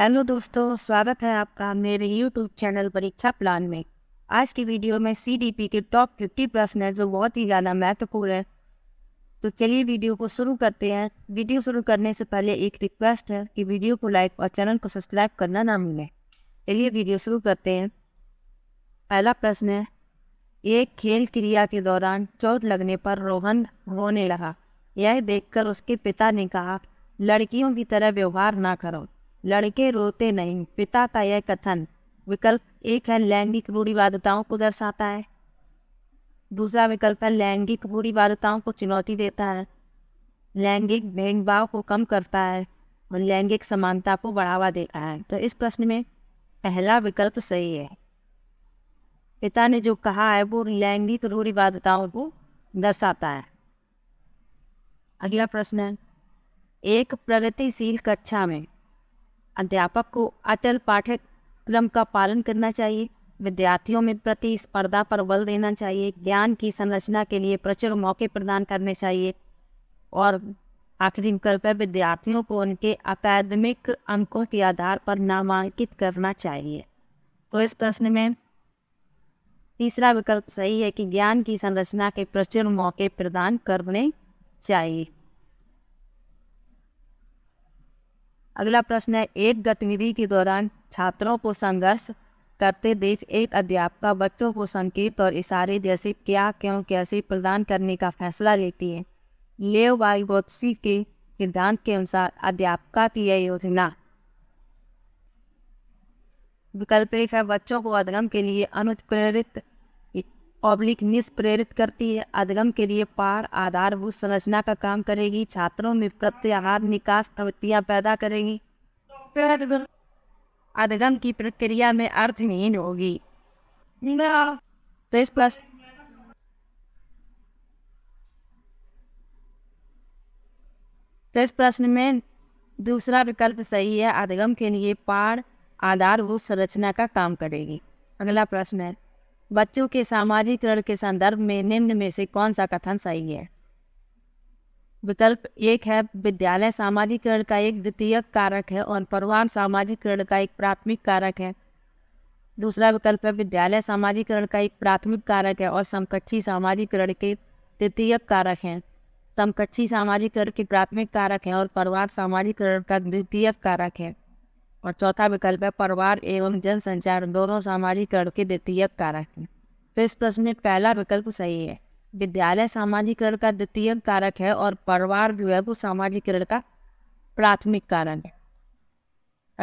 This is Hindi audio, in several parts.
हेलो दोस्तों स्वागत है आपका मेरे यूट्यूब चैनल परीक्षा प्लान में आज की वीडियो में सी के टॉप फिफ्टी प्रश्न है जो बहुत ही ज़्यादा महत्वपूर्ण है तो चलिए वीडियो को शुरू करते हैं वीडियो शुरू करने से पहले एक रिक्वेस्ट है कि वीडियो को लाइक और चैनल को सब्सक्राइब करना ना मिले चलिए वीडियो शुरू करते हैं पहला प्रश्न है एक खेल क्रिया के दौरान चोट लगने पर रोहन रोने लगा यह देखकर उसके पिता ने कहा लड़कियों की तरह व्यवहार ना करो लड़के रोते नहीं पिता का यह कथन विकल्प एक है लैंगिक रूढ़िवादताओं को दर्शाता है दूसरा विकल्प है लैंगिक रूढ़िवादताओं को चुनौती देता है लैंगिक भेदभाव को कम करता है और लैंगिक समानता को बढ़ावा देता है तो इस प्रश्न में पहला विकल्प सही है पिता ने जो कहा है वो लैंगिक रूढ़िवादताओं को दर्शाता है अगला प्रश्न है एक प्रगतिशील कक्षा में अध्यापक को अटल पाठ्यक्रम का पालन करना चाहिए विद्यार्थियों में प्रतिस्पर्धा पर बल देना चाहिए ज्ञान की संरचना के लिए प्रचुर मौके प्रदान करने चाहिए और आखिरी विकल्प है विद्यार्थियों को उनके अकादमिक अंकों के आधार पर नामांकित करना चाहिए तो इस प्रश्न में तीसरा विकल्प सही है कि ज्ञान की संरचना के प्रचुर मौके प्रदान करने चाहिए अगला प्रश्न है एक गतिविधि के दौरान छात्रों को संघर्ष करते देख एक अध्यापका बच्चों को संकेत और इशारे जैसे क्या क्यों कैसे प्रदान करने का फैसला लेती है लेव वाइगोत्सी के सिद्धांत के अनुसार अध्यापका की यह योजना विकल्प एक है बच्चों को अधगम के लिए अनुप्रेरित ऑब्लिक निष्प्रेरित करती है अधिगम के लिए पार आधारभूत संरचना का काम करेगी छात्रों में प्रत्याहार निकास प्रवृत्तियां पैदा करेगी अधिगम की प्रक्रिया में अर्थहीन होगी तो इस प्रश्न तो इस प्रश्न में दूसरा विकल्प सही है अधिगम के लिए पार आधारभूत संरचना का काम करेगी अगला प्रश्न है बच्चों के सामाजिकरण के संदर्भ में निम्न में से कौन सा कथन सही है विकल्प एक है विद्यालय सामाजिकरण का एक द्वितीयक कारक है और परिवार सामाजिकरण का एक प्राथमिक कारक है दूसरा विकल्प है विद्यालय सामाजिकरण का एक प्राथमिक कारक है और समकक्षी सामाजिकरण के द्वितीयक कारक हैं समकक्षी सामाजिकरण के प्राथमिक कारक हैं और परिवार सामाजिकरण का द्वितीयक कारक है और चौथा विकल्प है परिवार एवं जनसंचार दोनों सामाजिकरण के द्वितीय कारक हैं तो इस प्रश्न में पहला विकल्प सही है विद्यालय सामाजिकरण का द्वितीय कारक है और परिवार जो है वो सामाजिकरण का प्राथमिक कारण है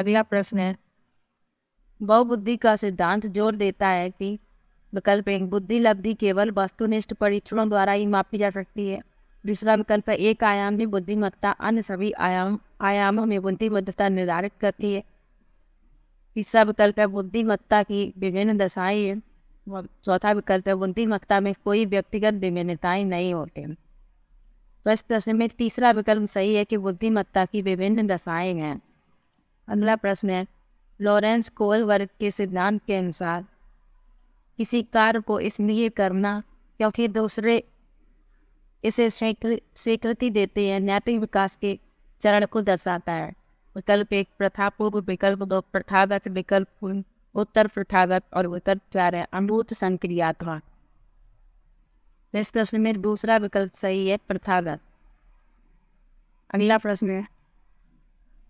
अगला प्रश्न है बहुबुद्धि का सिद्धांत जोर देता है कि विकल्प एक बुद्धि लब्धि केवल वस्तुनिष्ठ परीक्षणों द्वारा ही मापी जा सकती है दूसरा विकल्प एक आयाम में बुद्धिमत्ता अन्य सभी आयाम आयामों में बुद्धिमत्ता निर्धारित करती है तीसरा विकल्प है बुद्धिमत्ता की विभिन्न दशाएं हैं चौथा विकल्प है बुद्धिमत्ता में कोई व्यक्तिगत विभिन्नताएं नहीं होती तो इस प्रश्न में तीसरा विकल्प सही है कि बुद्धिमत्ता की विभिन्न दशाएं हैं अगला प्रश्न है लॉरेंस कोल वर्ग के सिद्धांत के अनुसार किसी कार्य को इसलिए करना क्योंकि दूसरे इसे स्वीकृति देते हैं नैतिक विकास के चरण को दर्शाता है विकल्प एक प्रथा पूर्व विकल्प दो प्रथागत विकल्प उत्तर प्रथागत और विकल्प चार है अमृत संक्रियात्मक इस प्रश्न में दूसरा विकल्प सही है प्रथागत अगला प्रश्न है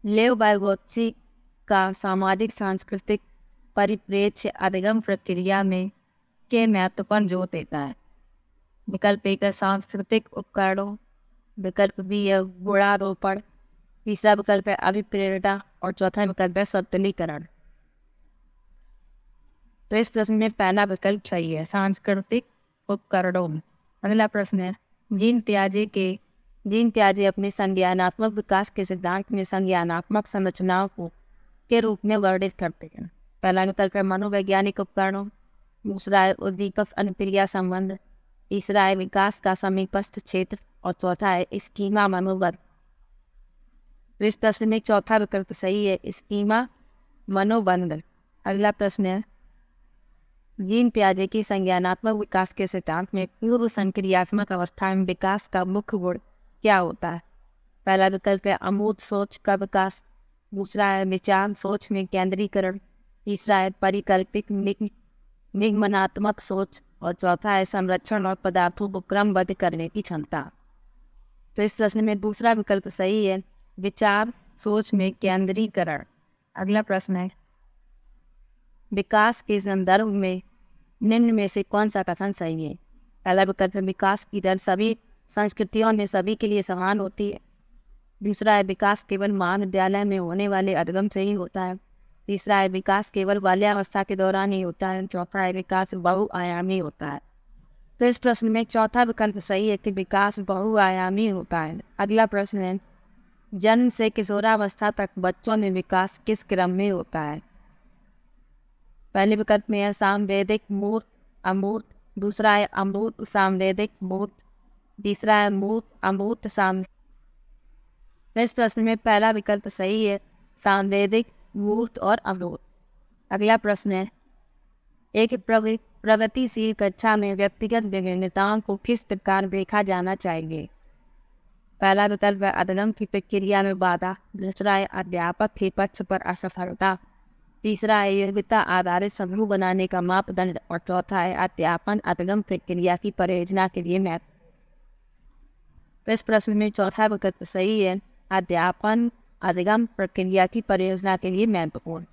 लेव बायोची का सामाजिक सांस्कृतिक परिप्रेक्ष्य अधिगम प्रक्रिया में के महत्व पर जोर देता है विकल्प एक सांस्कृतिक उपकरणों विकल्प बी है गुणारोपण तीसरा विकल्प है अभिप्रेरणा और चौथा विकल्प है सतलीकरण तो इस प्रश्न में पहला विकल्प सही है सांस्कृतिक उपकरणों अगला प्रश्न है जीन प्याजे के जीन प्याजे अपने संज्ञानात्मक विकास के सिद्धांत में संज्ञानात्मक संरचनाओं को के रूप में वर्णित करते हैं पहला विकल्प है मनोवैज्ञानिक उपकरणों दूसरा है उद्दीपक अनुप्रिया संबंध तीसरा है विकास का समीपस्थ क्षेत्र और चौथा है स्कीमा मनोबल इस प्रश्न में चौथा विकल्प सही है स्कीमा मनोबंध अगला प्रश्न है जीन प्याजे के संज्ञानात्मक विकास के सिद्धांत में पूर्व संक्रियात्मक अवस्था में विकास का मुख्य गुण क्या होता है पहला विकल्प है अमूर्त सोच का विकास दूसरा है विचार सोच में केंद्रीकरण तीसरा है परिकल्पिक निगमनात्मक सोच और चौथा है संरक्षण और पदार्थों को क्रमबद्ध करने की क्षमता तो इस प्रश्न में दूसरा विकल्प सही है विचार सोच में केंद्रीकरण अगला प्रश्न है विकास के संदर्भ में निम्न में से कौन सा कथन सही है पहला विकल्प है विकास की दर सभी संस्कृतियों में सभी के लिए समान होती है दूसरा है विकास केवल महाविद्यालय में होने वाले अधगम से ही होता है तीसरा है विकास केवल बाल्यावस्था के दौरान ही होता है चौथा है विकास बहुआयामी होता है तो इस प्रश्न में चौथा विकल्प सही है कि विकास बहुआयामी होता है अगला प्रश्न है जन्म से किशोरावस्था तक बच्चों में विकास किस क्रम में होता है पहले विकल्प में है सामवेदिक मूर्त अमूर्त दूसरा है अमूर्त सामवेदिक मूर्त तीसरा है मूर्त अमूर्त साम तो इस प्रश्न में पहला विकल्प सही है सामवेदिक मूर्त और अमूर्त अगला प्रश्न है एक प्रगतिशील कक्षा में व्यक्तिगत विभिन्नताओं को किस प्रकार देखा जाना चाहिए पहला विकल्प है अदगम की प्रक्रिया में बाधा दूसरा है अध्यापक के पक्ष पर असफलता तीसरा है योग्यता आधारित समूह बनाने का मापदंड और चौथा है अध्यापन अदगम प्रक्रिया की परियोजना के लिए मैप इस प्रश्न में चौथा विकल्प सही है अध्यापन अधिगम प्रक्रिया की परियोजना के लिए महत्वपूर्ण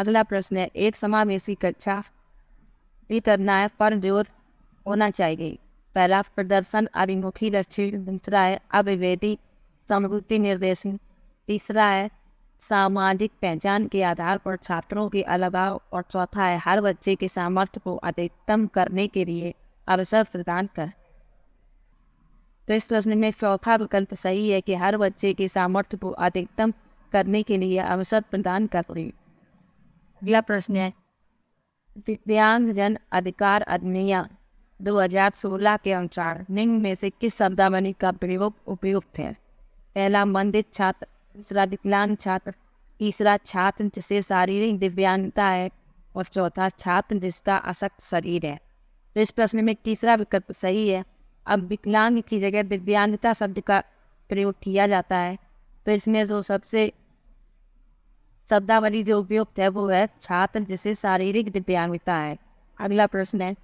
अगला प्रश्न है एक समावेशी कक्षा करना है पर जोर होना चाहिए पहला प्रदर्शन अभिमुखी लक्ष्य दूसरा है अभिवेदी समुद्री निर्देशन तीसरा है सामाजिक पहचान के आधार पर छात्रों के अलावा और चौथा है हर बच्चे के सामर्थ्य को अधिकतम करने के लिए अवसर प्रदान कर तो इस प्रश्न में चौथा विकल्प सही है कि हर बच्चे के सामर्थ्य को अधिकतम करने के लिए अवसर प्रदान कर रही अगला प्रश्न है दिव्यांगजन अधिकार अधिनियम 2016 के अनुसार निम्न में से किस शब्दावली का प्रयोग उपयुक्त है पहला मंदित छात्र दूसरा विकलांग छात्र तीसरा छात्र जिसे शारीरिक दिव्यांगता है और चौथा छात्र जिसका अशक्त शरीर है तो इस प्रश्न में तीसरा विकल्प सही है अब विकलांग की जगह दिव्यांगता शब्द का प्रयोग किया जाता है तो इसमें जो सबसे शब्दावली जो उपयुक्त है वो है छात्र जिसे शारीरिक दिव्यांगता है अगला प्रश्न है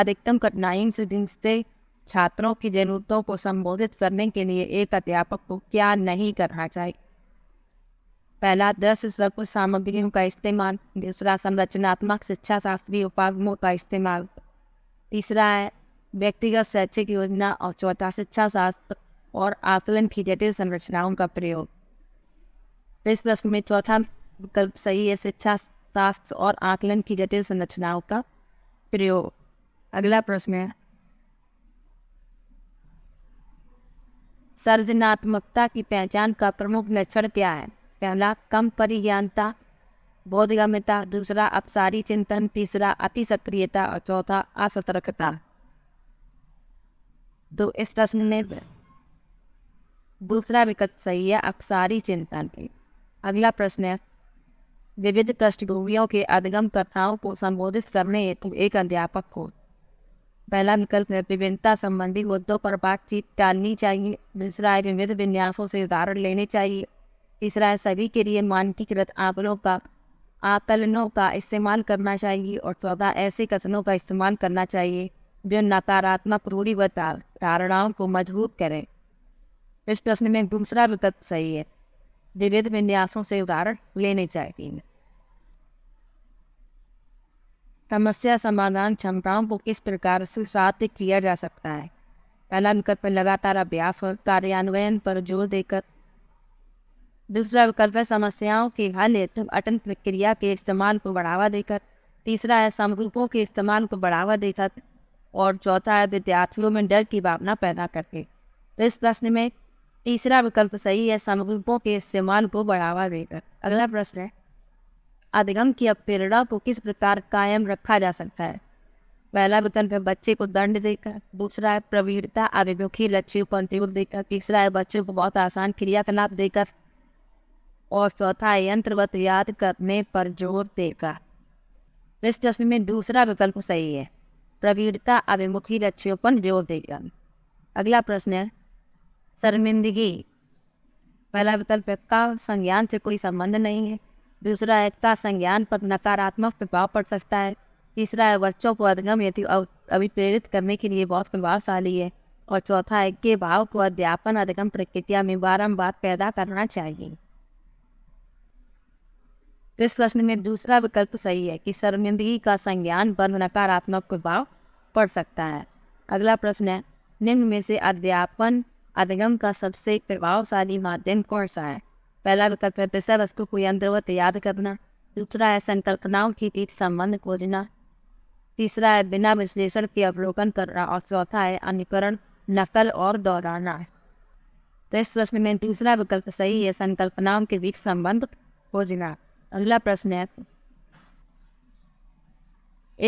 अधिकतम कठिनाइयों से दिन से छात्रों की जरूरतों को संबोधित करने के लिए एक अध्यापक को क्या नहीं करना चाहिए पहला दस स्वर्प सामग्रियों का इस्तेमाल दूसरा संरचनात्मक शिक्षा शास्त्रीय उपागमों का इस्तेमाल तीसरा है व्यक्तिगत शैक्षिक योजना और चौथा शिक्षा शास्त्र और आकलन की जटिल संरचनाओं का प्रयोग इस प्रश्न में चौथा विकल्प सही है शिक्षा शास्त्र और आकलन की जटिल संरचनाओं का प्रयोग अगला प्रश्न है सर्जनात्मकता की पहचान का प्रमुख लक्षण क्या है पहला कम परिज्ञानता बोधगम्यता दूसरा अपसारी चिंतन तीसरा अति सक्रियता और चौथा असतर्कता तो इस प्रश्न ने दूसरा विकल्प सही है अपसारी चिंतन के अगला प्रश्न है विविध पृष्ठभूमियों के अधिगम कथाओं को संबोधित करने हेतु एक अध्यापक को पहला विकल्प है विभिन्नता संबंधी मुद्दों पर बातचीत टालनी चाहिए दूसरा है विविध विन्यासों से उदाहरण लेने चाहिए तीसरा है सभी के लिए मानकीकृत आंकड़ों का आकलनों का इस्तेमाल करना चाहिए और चौथा ऐसे कथनों का इस्तेमाल करना चाहिए जो नकारात्मक रूढ़ीवत धारणाओं को मजबूत करें इस प्रश्न में दूसरा विकल्प सही है विविध विन्यासों से उदाहरण लेने चाहिए समस्या समाधान क्षमताओं को किस प्रकार सुसाध्य किया जा सकता है पहला विकल्प लगातार अभ्यास और कार्यान्वयन पर जोर देकर दूसरा विकल्प है समस्याओं के हल हेतु अटन प्रक्रिया के इस्तेमाल को बढ़ावा देकर तीसरा है समरूपों के इस्तेमाल को बढ़ावा देकर और चौथा है विद्यार्थियों में डर की भावना पैदा करके तो इस प्रश्न में तीसरा विकल्प सही है संरूपों के इस्तेमाल को बढ़ावा देकर अगला प्रश्न है अधिगम की अपेरणा को किस प्रकार कायम रखा जा सकता है पहला विकल्प है बच्चे को दंड देकर दूसरा है प्रवीणता अभिमुखी लक्ष्य पर जोर देकर तीसरा है बच्चों को बहुत आसान क्रियाकलाप देकर और चौथा है यंत्रवत याद करने पर जोर देकर इस प्रश्न में दूसरा विकल्प सही है प्रवीणता अभिमुखी लक्ष्यों पर जोर देगा अगला प्रश्न है शर्मिंदगी पहला विकल्प का संज्ञान से कोई संबंध नहीं है दूसरा है का संज्ञान पर नकारात्मक प्रभाव पड़ सकता है तीसरा है बच्चों को अधिगम यदि अभिप्रेरित करने के लिए बहुत प्रभावशाली है और चौथा है के भाव को अध्यापन अधिगम प्रकृतिया में बारम्बार पैदा करना चाहिए तो इस प्रश्न में दूसरा विकल्प सही है कि शर्मिंदगी का संज्ञान बंद नकारात्मक प्रभाव पड़ सकता है अगला प्रश्न है निम्न में से अध्यापन अधिगम का सबसे प्रभावशाली माध्यम कौन सा है पहला विकल्प है विषय वस्तु को यंत्रवत याद करना दूसरा है संकल्पनाओं के बीच संबंध खोजना तीसरा है बिना विश्लेषण के अवलोकन करना और चौथा है अनुकरण नकल और दोहराना तो इस प्रश्न में दूसरा विकल्प सही है संकल्पनाओं के बीच संबंध खोजना अगला प्रश्न है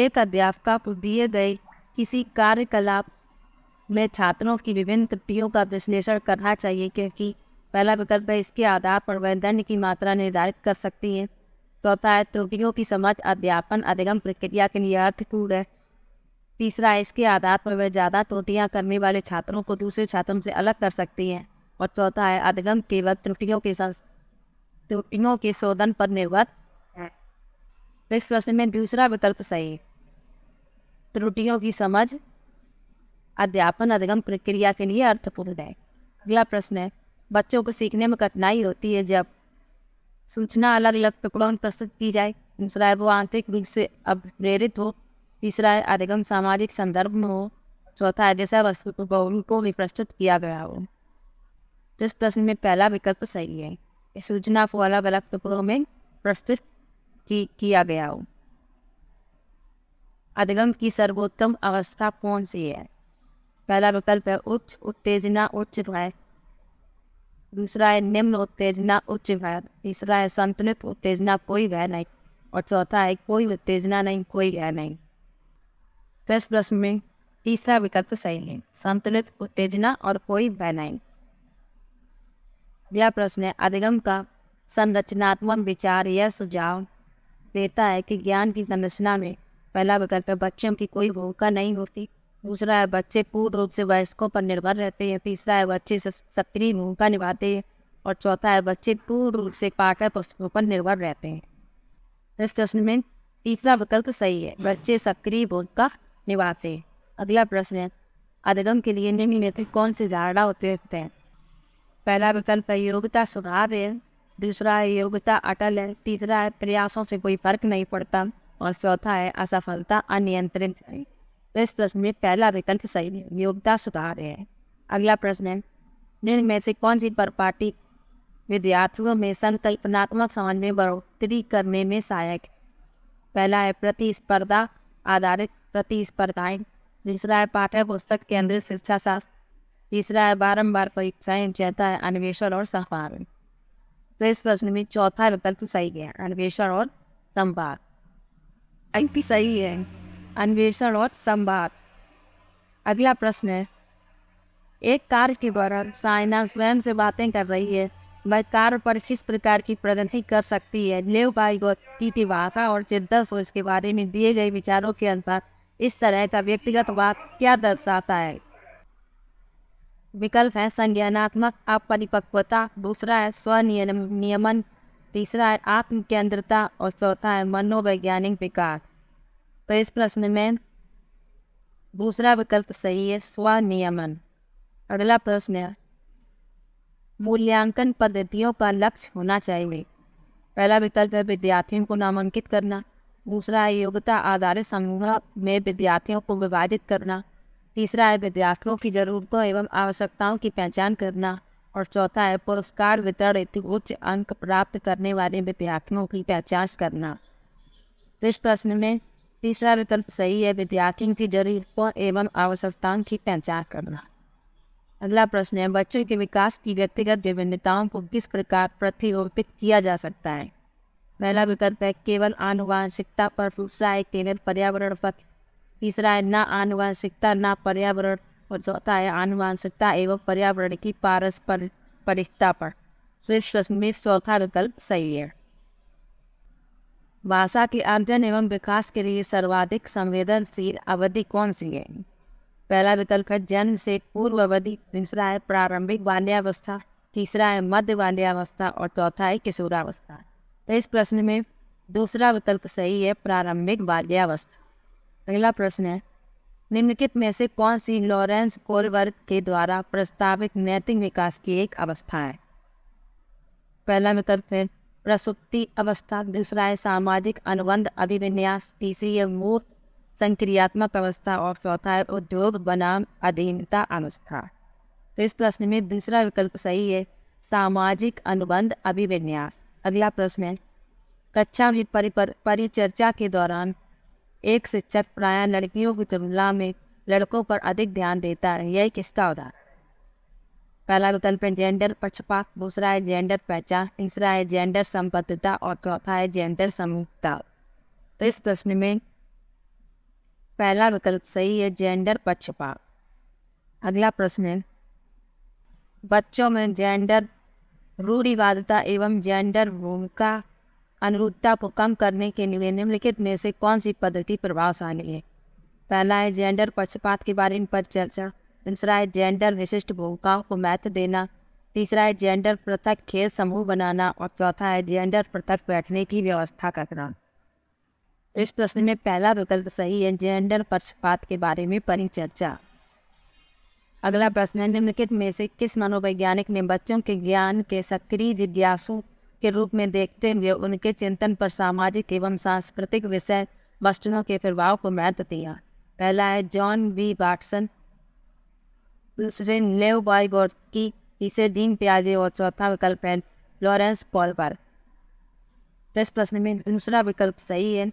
एक अध्यापका को दिए गए किसी कार्यकलाप में छात्रों की विभिन्न त्रुटियों का विश्लेषण करना चाहिए क्योंकि पहला विकल्प है इसके आधार पर वह दंड की मात्रा निर्धारित कर सकती है चौथा है त्रुटियों की समझ अध्यापन अधिगम प्रक्रिया के लिए अर्थपूर्ण है तीसरा है इसके आधार पर वह ज़्यादा त्रुटियाँ करने वाले छात्रों को दूसरे छात्रों से अलग कर सकती हैं और चौथा है अधिगम केवल त्रुटियों के साथ त्रुटियों तो के शोधन पर निर्भर है तो इस प्रश्न में दूसरा विकल्प सही त्रुटियों की समझ अध्यापन अधिगम प्रक्रिया के लिए अर्थपूर्ण है अगला प्रश्न है बच्चों को सीखने में कठिनाई होती है जब सूचना अलग अलग टुकड़ों में प्रस्तुत की जाए दूसरा है वो आंतरिक रूप से अप्रेरित हो तीसरा है अधिगम सामाजिक संदर्भ में हो चौथा है जैसा वस्तु को भी प्रस्तुत किया गया हो तो इस प्रश्न में पहला विकल्प सही है सूचना को अलग अलग टुकड़ों में प्रस्तुत की, किया गया हो अधिगम की सर्वोत्तम अवस्था कौन सी है पहला विकल्प है उच्च उत्तेजना उच्च भय दूसरा है निम्न उत्तेजना उच्च भय तीसरा है संतुलित उत्तेजना कोई भय नहीं और चौथा है कोई उत्तेजना नहीं कोई भय नहीं प्रश्न में तीसरा विकल्प सही है संतुलित उत्तेजना और कोई भय नहीं यह प्रश्न अधिगम का संरचनात्मक विचार यह सुझाव देता है कि ज्ञान की संरचना में पहला विकल्प है बच्चों की कोई भूमिका नहीं होती दूसरा है बच्चे पूर्ण रूप से वयस्कों पर निर्भर रहते हैं तीसरा है बच्चे सक्रिय भूमिका निभाते हैं और चौथा है बच्चे पूर्ण रूप से पाठ्य पुस्तकों पर निर्भर रहते हैं इस प्रश्न में तीसरा विकल्प सही है बच्चे सक्रिय भूमिका निभाते हैं अगला प्रश्न है अधिगम के लिए से कौन से धारणा उपयुक्त हैं पहला विकल्प है योग्यता सुधार है दूसरा है योग्यता अटल है तीसरा है प्रयासों से कोई फर्क नहीं पड़ता और चौथा है असफलता अनियंत्रित है तो इस प्रश्न में पहला विकल्प सही है योग्यता सुधार है अगला प्रश्न है निम्न में से कौन सी परपाटी विद्यार्थियों में संकल्पनात्मक समझ में बढ़ोतरी करने में सहायक पहला है प्रतिस्पर्धा आधारित प्रतिस्पर्धाएं दूसरा है पाठ्य पुस्तक केंद्रित शिक्षा शास्त्र तीसरा है बारम्बार परीक्षाएं चौथा है अन्वेषण और संपादन तो इस प्रश्न में चौथा विकल्प सही गया अन्वेषण और संवाद भी सही है अन्वेषण और संवाद अगला प्रश्न है एक कार के द्वारा साइना स्वयं से बातें कर रही है वह कार पर किस प्रकार की प्रगति कर सकती है लेव बाइगोती की भाषा और चिंता सोच के बारे में दिए गए विचारों के अनुसार इस तरह का व्यक्तिगत बात क्या दर्शाता है विकल्प है संज्ञानात्मक अपरिपक्वता दूसरा है स्वनियमन तीसरा है आत्म केंद्रता और चौथा है मनोवैज्ञानिक विकार तो इस प्रश्न में दूसरा विकल्प सही है स्वनियमन अगला प्रश्न है मूल्यांकन पद्धतियों का लक्ष्य होना चाहिए पहला विकल्प है विद्यार्थियों को नामांकित करना दूसरा है योग्यता आधारित समूह में विद्यार्थियों को विभाजित करना तीसरा है विद्यार्थियों की जरूरतों एवं आवश्यकताओं की पहचान करना और चौथा है पुरस्कार वितरण हेतु उच्च अंक प्राप्त करने वाले विद्यार्थियों की पहचान करना तो इस प्रश्न में तीसरा विकल्प सही है विद्यार्थियों की जरूरतों एवं आवश्यकताओं की पहचान करना अगला प्रश्न है बच्चों के विकास की व्यक्तिगत विभिन्नताओं को किस प्रकार प्रतिरूपित किया जा सकता है पहला विकल्प है केवल आनुवांशिकता पर दूसरा है केवल पर्यावरण पर तीसरा है ना आनुवंशिकता ना पर्यावरण और चौथा है आनुवंशिकता एवं पर्यावरण की पारस्परिकता पर तो इस प्रश्न में चौथा विकल्प सही है भाषा के अर्जन एवं विकास के लिए सर्वाधिक संवेदनशील अवधि कौन सी है पहला विकल्प है जन्म से पूर्व अवधि दूसरा है प्रारंभिक बाल्यावस्था तीसरा है मध्य बाल्यावस्था और चौथा है किशोरावस्था तो इस प्रश्न में दूसरा विकल्प सही है प्रारंभिक बाल्यावस्था अगला प्रश्न है निम्नलिखित में से कौन सी लॉरेंस कोरवर्ग के द्वारा प्रस्तावित नैतिक विकास की एक अवस्था है पहला विकल्प है प्रसुप्ति अवस्था दूसरा है सामाजिक अनुबंध अभिविन्यास तीसरी है मूर्त संक्रियात्मक अवस्था और चौथा है उद्योग बनाम अधीनता अवस्था तो इस प्रश्न में दूसरा विकल्प सही है सामाजिक अनुबंध अभिविन्यास अगला प्रश्न है कक्षा में परिचर्चा के दौरान एक शिक्षक प्राय लड़कियों की तुलना में लड़कों पर अधिक ध्यान देता है यह किसका उदाहरण पहला विकल्प है जेंडर पक्षपात दूसरा है जेंडर पहचान तीसरा है जेंडर संबद्धता और चौथा है जेंडर समूहता तो इस प्रश्न में पहला विकल्प सही है जेंडर पक्षपात अगला प्रश्न है बच्चों में जेंडर रूढ़िवादता एवं जेंडर भूमिका अनुरूपता को कम करने के लिए निम्नलिखित में से कौन सी पद्धति प्रभावशाली है पहला है जेंडर पक्षपात के बारे में परिचर्चा दूसरा है जेंडर विशिष्ट भूमिकाओं को महत्व देना तीसरा है जेंडर पृथक खेल समूह बनाना और चौथा है जेंडर पृथक बैठने की व्यवस्था करना इस प्रश्न में पहला विकल्प सही है जेंडर पक्षपात के बारे में परिचर्चा अगला प्रश्न है निम्नलिखित में से किस मनोवैज्ञानिक ने बच्चों के ज्ञान के सक्रिय जिज्ञासु के रूप में देखते हुए उनके चिंतन पर सामाजिक एवं सांस्कृतिक विषय वस्तुओं के प्रभाव को महत्व दिया पहला है जॉन बी वाटसन दूसरे लेव बाय की तीसरे दीन प्याजे और चौथा विकल्प है लॉरेंस कॉलबर तो इस प्रश्न में दूसरा विकल्प सही है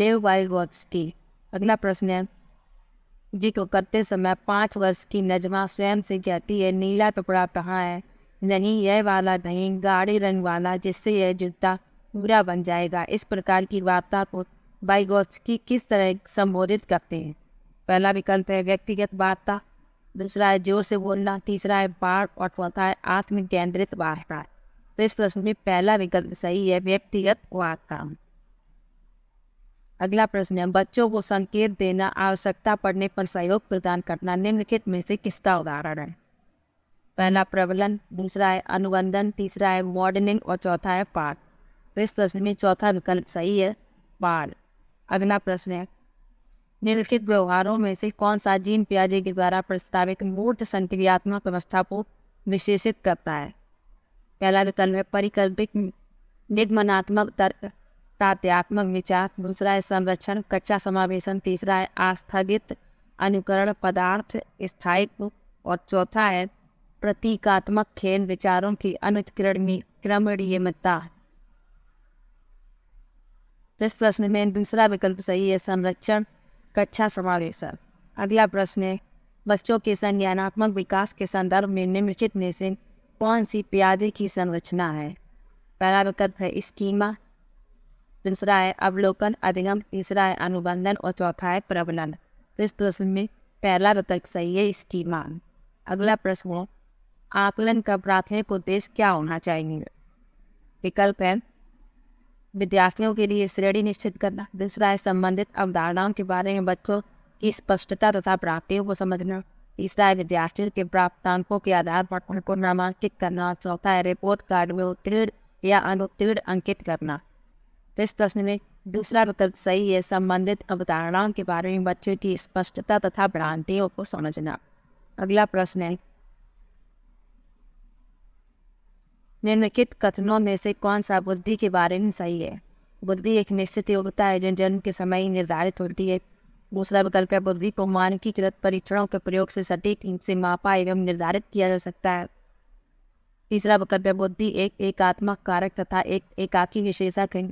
लेव बाय की अगला प्रश्न है जी को करते समय पाँच वर्ष की नजमा स्वयं से कहती है नीला टुकड़ा कहाँ है नहीं यह वाला नहीं गाढ़े रंग वाला जिससे यह जूता पूरा बन जाएगा इस प्रकार की वार्ता को की किस तरह संबोधित करते हैं पहला विकल्प है व्यक्तिगत वार्ता दूसरा है जोर से बोलना तीसरा है बाढ़ और चौथा है आत्म केंद्रित वार्ता तो इस प्रश्न में पहला विकल्प सही है व्यक्तिगत वार्ता अगला प्रश्न है बच्चों को संकेत देना आवश्यकता पड़ने पर सहयोग प्रदान करना निम्नलिखित में से किसका उदाहरण है पहला प्रबलन दूसरा है अनुबंधन तीसरा है मॉडलिंग और चौथा है पाठ तो इस प्रश्न में चौथा विकल्प सही है पार अगला प्रश्न है निम्नलिखित व्यवहारों में से कौन सा जीन प्याजे के द्वारा प्रस्तावित मूर्त संक्रियात्मक व्यवस्था को विशेषित करता है पहला विकल्प है परिकल्पित निगमनात्मक तर्क तात्यात्मक विचार दूसरा है संरक्षण कच्चा समावेशन तीसरा है आस्थगित अनुकरण पदार्थ स्थायित्व और चौथा है प्रतीकात्मक खेल विचारों की अनुचक्रण में क्रमणीयता है इस प्रश्न में दूसरा विकल्प सही है संरक्षण कक्षा समावेशन अगला प्रश्न है बच्चों के संज्ञानात्मक विकास के संदर्भ में निम्नलिखित में से कौन सी प्यादे की संरचना है पहला विकल्प है स्कीमा दूसरा है अवलोकन अधिगम तीसरा है अनुबंधन और चौथा है प्रबलन तो इस प्रश्न में पहला विकल्प सही है स्कीमा अगला प्रश्न है आकलन का प्राथमिक उद्देश्य क्या होना चाहिए विकल्प है विद्यार्थियों के लिए श्रेणी निश्चित करना दूसरा है संबंधित अवधारणाओं के बारे में बच्चों की स्पष्टता तथा प्राप्तियों को समझना तीसरा है विद्यार्थियों के प्राप्तांकों के आधार पर उनको नामांकित करना चौथा है रिपोर्ट कार्ड में उत्तीर्ण या अनुत्तीर्ण अंकित करना इस प्रश्न में दूसरा विकल्प सही है संबंधित अवधारणाओं के बारे में बच्चों की स्पष्टता तथा भ्रांतियों को समझना अगला प्रश्न है निम्नलिखित कथनों में से कौन सा बुद्धि के बारे में सही है बुद्धि एक निश्चित योग्यता है जो जन्म के समय ही निर्धारित होती है दूसरा विकल्प है बुद्धि को मानकीकृत परीक्षणों के प्रयोग से सटीक रूप से मापा एवं निर्धारित किया जा सकता है तीसरा विकल्प है बुद्धि एक एकात्मक कारक तथा एक एकाकी विशेषक है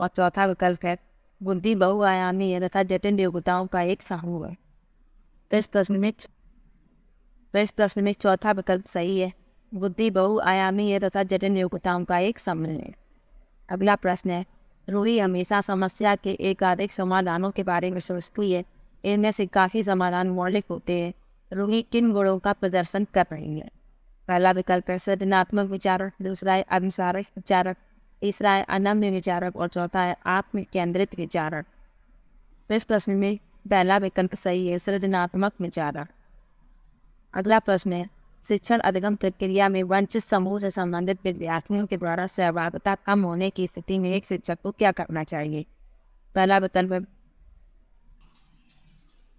और चौथा विकल्प है बुद्धि बहुआयामी है तथा जटिल योग्यताओं का एक समूह है तो इस प्रश्न में तो इस प्रश्न में चौथा विकल्प सही है बुद्धि बहुआयामी है तथा जटिल योग्यताओं का एक है अगला प्रश्न है रूही हमेशा समस्या के एकाधिक समाधानों के बारे में सोचती है इनमें से काफ़ी समाधान मौलिक होते हैं रूही किन गुणों का प्रदर्शन कर रही है पहला विकल्प है सृजनात्मक विचारक दूसरा है अनुसारक विचारक तीसरा है अनम्य विचारक और चौथा है आत्म केंद्रित विचारक इस प्रश्न में पहला विकल्प सही है सृजनात्मक विचारक अगला प्रश्न है शिक्षण अधिगम प्रक्रिया में वंचित समूह से संबंधित विद्यार्थियों के द्वारा सहभागिता कम होने की स्थिति में एक शिक्षक को क्या करना चाहिए पहला विकल्प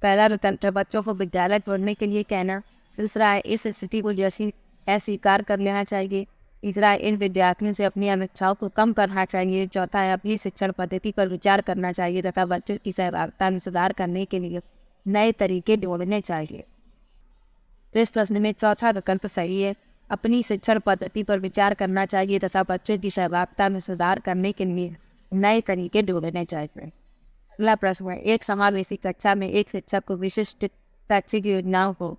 पहला विकल्प है बच्चों को विद्यालय छोड़ने के लिए कहना दूसरा है इस स्थिति को जैसी अस्वीकार कर लेना चाहिए तीसरा है इन विद्यार्थियों से अपनी अपेक्षाओं को कम करना चाहिए चौथा है अपनी शिक्षण पद्धति पर विचार करना चाहिए तथा बच्चों की सहभागिता में सुधार करने के लिए नए तरीके ढूंढने चाहिए तो इस प्रश्न में चौथा विकल्प सही है अपनी शिक्षण पद्धति पर विचार करना चाहिए तथा बच्चों की सहभागिता में सुधार करने के लिए नए तरीके ढूंढने चाहिए अगला प्रश्न है एक समावेशी कक्षा में एक शिक्षक को विशिष्ट शैक्षिक योजनाओं को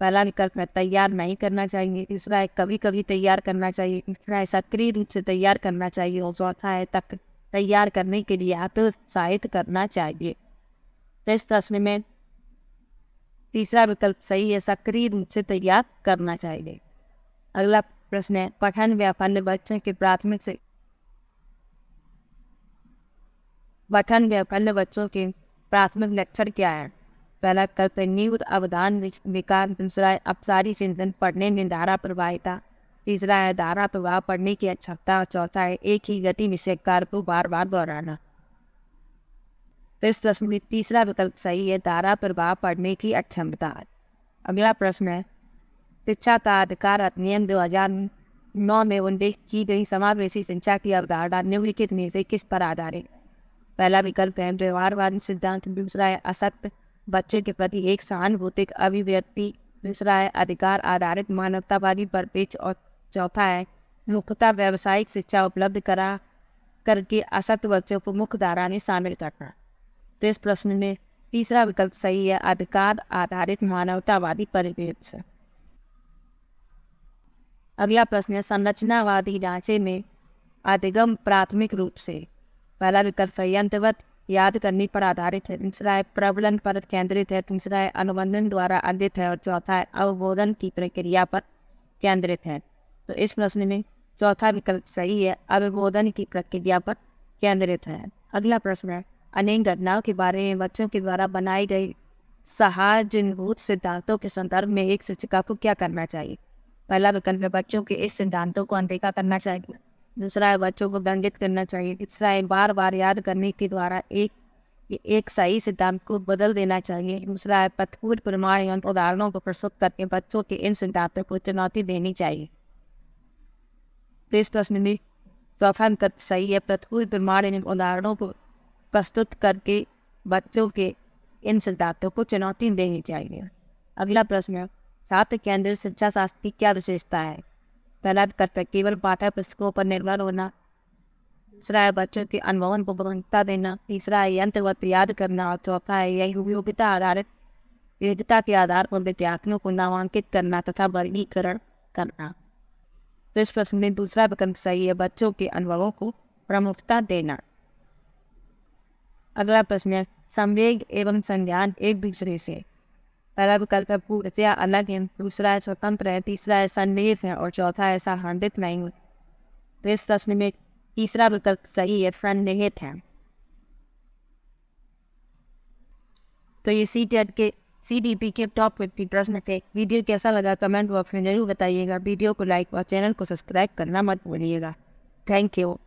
पहला विकल्प है तैयार नहीं करना चाहिए तीसरा है कभी कभी तैयार करना चाहिए तीसरा है सक्रिय रूप से तैयार करना चाहिए और चौथा है तक तैयार करने के लिए आप उत्साहित करना चाहिए इस प्रश्न में तीसरा विकल्प सही है सक्रिय रूप से तैयार करना चाहिए अगला प्रश्न है पठन व्यापन बच्चे के प्राथमिक से पठन व्यापन बच्चों के प्राथमिक लक्षण क्या है पहला विकल्प है न्यूत अवधान विकार दूसरा है अपसारी चिंतन पढ़ने में धारा प्रवाहिता तीसरा है धारा प्रवाह पढ़ने की अक्षमता और चौथा है एक ही गति विषय कार्य को बार बार दोहराना तो इस प्रश्न में तीसरा विकल्प सही है धारा प्रभाव पड़ने की अक्षमता अगला प्रश्न है शिक्षा का अधिकार अधिनियम दो हजार नौ में उल्लेख की गई समावेशी शिक्षा की अवधारणा निम्नलिखित में से किस पर आधारित पहला विकल्प है व्यवहारवादी सिद्धांत दूसरा है असत्य बच्चे के प्रति एक सहानुभूतिक अभिव्यक्ति दूसरा है अधिकार आधारित मानवतावादी परिपेक्ष और चौथा है मुख्यतः व्यावसायिक शिक्षा उपलब्ध करा करके असत बच्चों को मुख्य धारा में शामिल करना तो इस प्रश्न में तीसरा विकल्प सही है अधिकार आधारित मानवतावादी परिप्रेक्ष्य अगला प्रश्न है संरचनावादी ढांचे में अधिगम प्राथमिक रूप से पहला विकल्प है यंत्रवत याद करने पर आधारित है तीसरा है प्रबलन पर केंद्रित है तीसरा है अनुबंधन द्वारा अर्जित है और चौथा है अवबोधन की प्रक्रिया पर केंद्रित है तो इस प्रश्न में चौथा विकल्प सही है अवबोधन की प्रक्रिया पर केंद्रित है अगला प्रश्न है अनेक घटनाओं के बारे में बच्चों के द्वारा बनाई गई सहाजनभूत सिद्धांतों के संदर्भ में एक शिक्षिका को क्या करना चाहिए पहला विकल्प है बच्चों के इस सिद्धांतों को अनदेखा करना चाहिए दूसरा है बच्चों को दंडित करना चाहिए तीसरा है बार बार याद करने के द्वारा एक एक सही सिद्धांत को बदल देना चाहिए दूसरा है पथपूर्ण प्रमाण एवं उदाहरणों को प्रस्तुत करके बच्चों के इन सिद्धांतों को चुनौती देनी चाहिए तो इस प्रश्न में चौथा विकल्प सही है पथपूर्ण प्रमाण एवं उदाहरणों को प्रस्तुत करके बच्चों के इन सिद्धांतों को चुनौती देनी चाहिए अगला प्रश्न छात्र केंद्रित शिक्षा शास्त्र की क्या विशेषता है पहला विकल्प केवल पाठ्य पुस्तकों पर निर्भर होना दूसरा है बच्चों के अनुभवों को प्रमुखता देना तीसरा है यंत्रवत याद करना और चौथा है यही उपयोगिता आधारित योग्यता के आधार पर विद्यार्थियों को नामांकित करना तथा वर्गीकरण करना तो इस प्रश्न में दूसरा विकल्प सही है बच्चों के अनुभवों को प्रमुखता देना अगला प्रश्न है संवेग एवं संज्ञान एक दूसरे से पहला विकल्प है पूर्णतया अलग है दूसरा है स्वतंत्र है तीसरा है सन्निहित है और चौथा है संबंधित नहीं है तो इस प्रश्न में तीसरा विकल्प सही है संदेहित है तो ये सी टेट के सी डी पी के टॉप फिफ्टी प्रश्न थे वीडियो कैसा लगा कमेंट बॉक्स में जरूर बताइएगा वीडियो को लाइक और चैनल को सब्सक्राइब करना मत भूलिएगा थैंक यू